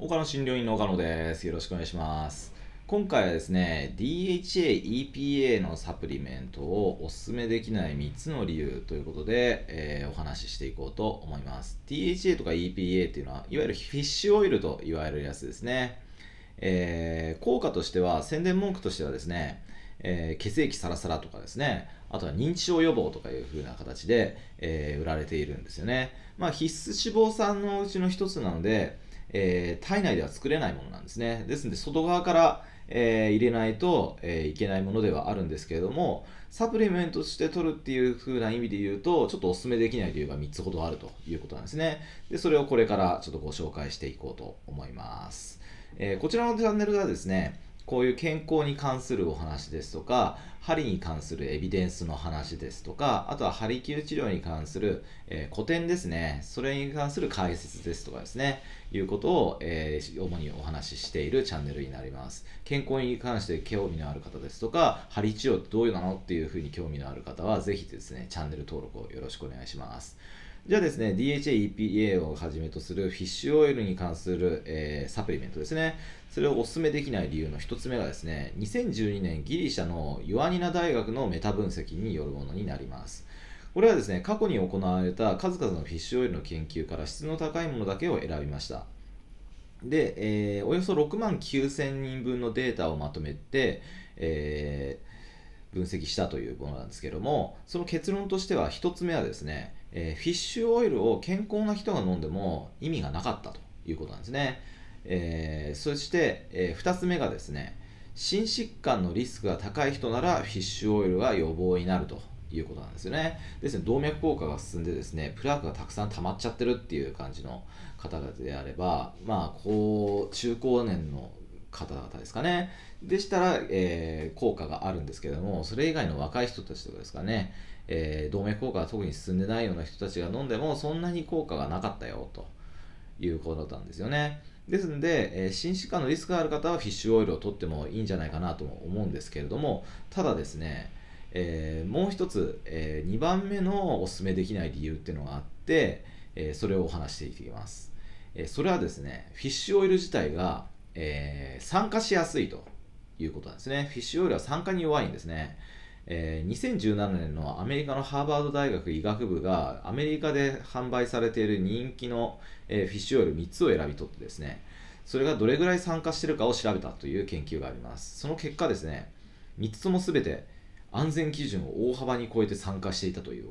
岡野診療院の岡野です。よろしくお願いします。今回はですね、DHA、EPA のサプリメントをお勧めできない3つの理由ということで、えー、お話ししていこうと思います。DHA とか EPA っていうのは、いわゆるフィッシュオイルといわれるやつですね。えー、効果としては、宣伝文句としてはですね、えー、血液サラサラとかですね、あとは認知症予防とかいう風な形で、え売られているんですよね。まあ、必須脂肪酸のうちの一つなので、えー、体内では作れないものなんですね。ですので、外側から、えー、入れないと、えー、いけないものではあるんですけれども、サプリメントとして取るっていう風な意味で言うと、ちょっとお勧めできない理由が3つほどあるということなんですね。で、それをこれからちょっとご紹介していこうと思います。えこちらのチャンネルではですね、こういう健康に関するお話ですとか、針に関するエビデンスの話ですとか、あとは針灸治療に関する、えー、古典ですね、それに関する解説ですとかですね、いうことを、えー、主にお話ししているチャンネルになります。健康に関して興味のある方ですとか、針治療ってどういうなのっていうふうに興味のある方は、ぜひですね、チャンネル登録をよろしくお願いします。じゃあですね、DHA、EPA をはじめとするフィッシュオイルに関する、えー、サプリメントですね。それをお勧めできない理由の1つ目がですね、2012年ギリシャのヨアニナ大学のメタ分析によるものになります。これはですね、過去に行われた数々のフィッシュオイルの研究から質の高いものだけを選びました。で、えー、およそ6万9000人分のデータをまとめて、えー、分析したというものなんですけども、その結論としては1つ目はですね、えー、フィッシュオイルを健康な人が飲んでも意味がなかったということなんですね、えー、そして、えー、2つ目がですね心疾患のリスクが高い人ならフィッシュオイルが予防になるということなんですよねですね動脈硬化が進んでですねプラークがたくさん溜まっちゃってるっていう感じの方々であればまあこう中高年の方々ですかね。でしたら、えー、効果があるんですけども、それ以外の若い人たちとかですかね、えー、動脈硬化が特に進んでないような人たちが飲んでも、そんなに効果がなかったよ、ということなんですよね。ですので、えー、心疾患のリスクがある方はフィッシュオイルを取ってもいいんじゃないかなとも思うんですけれども、ただですね、えー、もう一つ、えー、2番目のお勧めできない理由っていうのがあって、えー、それをお話していきます、えそれはですねフィッシュオイル自体がえー、酸化しやすいということなんですね。フィッシュオイルは酸化に弱いんですね。えー、2017年のアメリカのハーバード大学医学部がアメリカで販売されている人気の、えフィッシュオイル3つを選び取ってですね、それがどれぐらい酸化しているかを調べたという研究があります。その結果ですね、3つとも全て安全基準を大幅に超えて酸化していたという、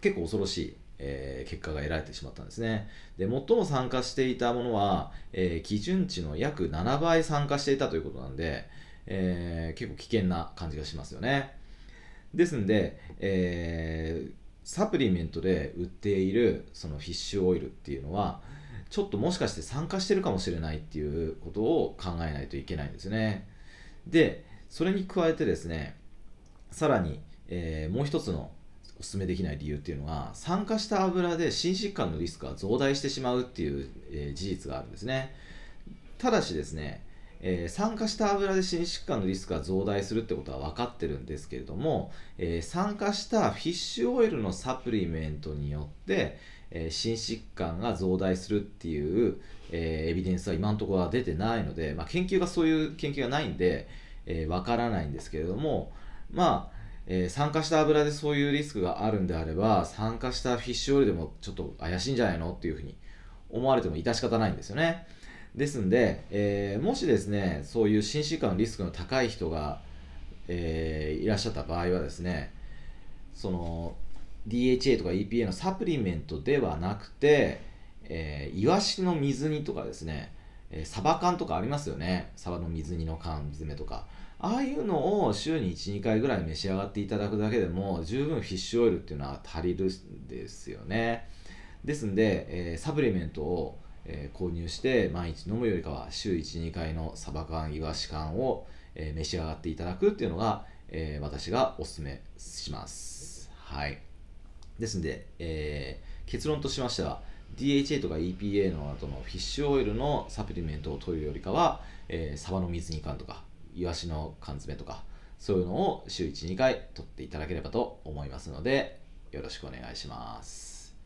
結構恐ろしいえー、結果が得られてしまったんですね。で、最も参加していたものは、えー、基準値の約7倍参加していたということなんで、えー、結構危険な感じがしますよね。ですんで、えサプリメントで売っているそのフィッシュオイルっていうのは、ちょっともしかして酸化してるかもしれないっていうことを考えないといけないんですね。で、それに加えてですね、さらに、えもう一つのおすすめできない理由っていうのは酸化した油で心疾患のリスクが増大してしまうっていう、えー、事実があるんですねただしですね、えー、酸化した油で心疾患のリスクが増大するってことは分かってるんですけれども、えー、酸化したフィッシュオイルのサプリメントによって、え心疾患が増大するっていう、えエビデンスは今のところは出てないので、まあ、研究がそういう研究がないんでわ、えー、からないんですけれどもまあえー、酸化した油でそういうリスクがあるんであれば酸化したフィッシュオイルでもちょっと怪しいんじゃないのっていうふうに思われても致し方ないんですよねですんで、えー、もしですねそういう心疾患のリスクの高い人が、えー、いらっしゃった場合はですねその DHA とか EPA のサプリメントではなくて、えー、イワシの水煮とかですねえサバ缶とかありますよねサバの水煮の缶詰とかああいうのを週に12回ぐらい召し上がっていただくだけでも十分フィッシュオイルっていうのは足りるんですよねですんで、えー、サプリメントを、えー、購入して毎日飲むよりかは週12回のサバ缶イワシ缶を、えー、召し上がっていただくっていうのが、え私がおすすめしますはいですんで、え結論としましては DHA とか EPA の後のフィッシュオイルのサプリメントを取るよりかは、えー、サバの水煮缶とかイワシの缶詰とかそういうのを週12回取っていただければと思いますのでよろしくお願いします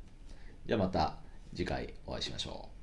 じゃあまた次回お会いしましょう